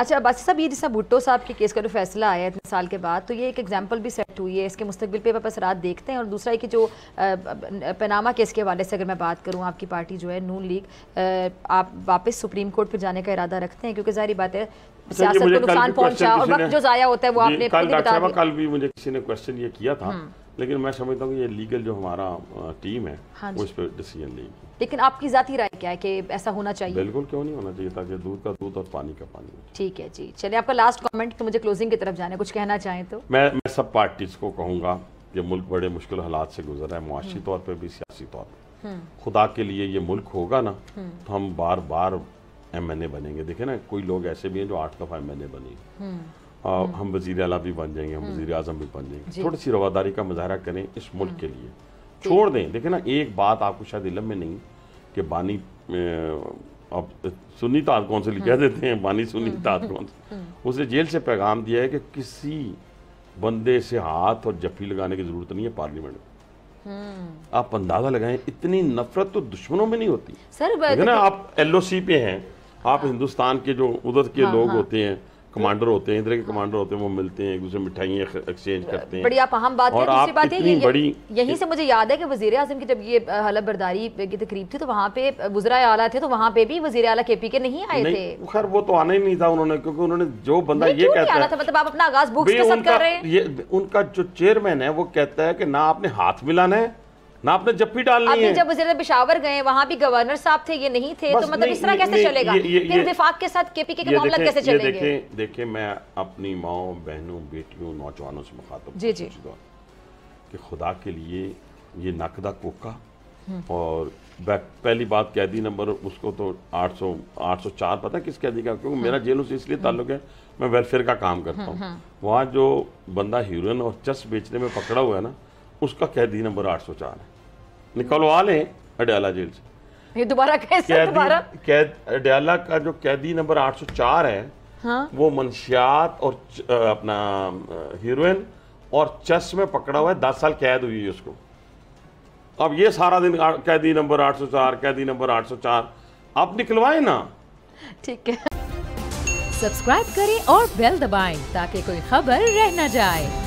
अच्छा बासी साहब ये जैसा भुट्टो साहब के केस का जो फैसला आया इतने साल के बाद तो ये एक एग्जाम्पल भी सेट हुई है इसके मुस्तबिल पे वापस रात देखते हैं और दूसरा है कि जो पनामा केस के हवाले से अगर मैं बात करूँ आपकी पार्टी जो है नून लीग आप वापस सुप्रीम कोर्ट पर जाने का इरादा रखते हैं क्योंकि जारी बात है सियासत को नुकसान पहुंचा और वक्त जो ज़ाया होता है वो आपने कल भी मुझे किसी ने क्वेश्चन ये किया था हम्म। लेकिन मैं समझता हूँ कि ये लीगल जो हमारा टीम है हाँ वो इस पर डिसीजन लेगी लेकिन आपकी जाती राय क्या है कि ऐसा होना चाहिए बिल्कुल क्यों नहीं होना चाहिए ताकि दूध का दूध और पानी का पानी ठीक है जी चलिए आपका लास्ट कॉमेंट तो मुझे क्लोजिंग की तरफ जाने कुछ कहना चाहें तो मैं मैं सब पार्टीज को कहूँगा ये मुल्क बड़े मुश्किल हालात से गुजर रहा है मुआशी हम्म। तौर पर भी सियासी तौर पर हम्म। खुदा के लिए ये मुल्क होगा ना हम्म। तो हम बार बार एम एन ए बनेंगे देखे ना कोई लोग ऐसे भी हैं जो आठ दफ़ा एम एन ए बने आ, हम्म। हम वजीर अला भी बन जाएंगे हम हम्म। वजीर अजम भी बन जाएंगे थोड़ी सी रवादारी का मुजाहरा करें इस मुल्क हम्म। के लिए छोड़ दें देखें ना एक बात आपको शायद इलम में नहीं कि बानी अब सुन्नी ताज से कह देते हैं बानी सुन्नी ताज से उसने जेल से पैगाम दिया है कि किसी बंदे से हाथ और जफी लगाने की जरूरत नहीं है पार्लियामेंट आप अंदाजा लगाएं इतनी नफरत तो दुश्मनों में नहीं होती सर ना आप एलओसी पे हैं आप हाँ। हिंदुस्तान के जो उधर के हाँ, लोग हाँ। होते हैं कमांडर होते हैं इधर के कमांडर होते हैं वो मिलते हैं एक दूसरे मिठाइयाँ एक्सचेंज करते हैं बड़ी आप अहम बात और आप बात है बड़ी यहीं से मुझे याद है कि वजीर अजम की जब ये हलफ बर्दारी की तकरीब थी तो वहाँ पे वजरा आला थे तो वहाँ पे भी वजी अला के पी के नहीं आए थे खैर वो तो आना ही नहीं था उन्होंने क्योंकि उन्होंने जो बंदा ये कहता था मतलब आप अपना आगाज बुक्स कर रहे हैं उनका जो चेयरमैन है वो कहता है कि ना आपने हाथ मिलाना है ना आपने जब भी डालनी आपने है। जब वजीर पिशावर गए वहाँ भी गवर्नर साहब थे ये नहीं थे तो मतलब इस तरह कैसे चलेगा विफाक के साथ केपीके के मामला कैसे चलेंगे देखें देखे, मैं अपनी माओ बहनों बेटियों नौजवानों से मुखातब जी जी कि खुदा के लिए ये नाकदा कोका हम्म। और पहली बात कैदी नंबर उसको तो 800 804 पता किस कैदी का क्योंकि मेरा हम्म। जेलों से इसलिए ताल्लुक है मैं वेलफेयर का काम करता हम्म, हूँ वहाँ जो बंदा हीरोइन और चस बेचने में पकड़ा हुआ है ना उसका कैदी नंबर आठ सौ चार है निकलवा लें अडयाला जेल से ये दोबारा कैसे दोबारा कैद अडयाला का जो कैदी नंबर आठ सौ चार है हाँ? वो मनशियात और अपना हीरोइन और चेस में पकड़ा हुआ है दस साल कैद हुई है उसको अब ये सारा दिन कैदी नंबर 804 कैदी नंबर 804 आप निकलवाए ना ठीक है सब्सक्राइब करें और बेल दबाएं ताकि कोई खबर रह न जाए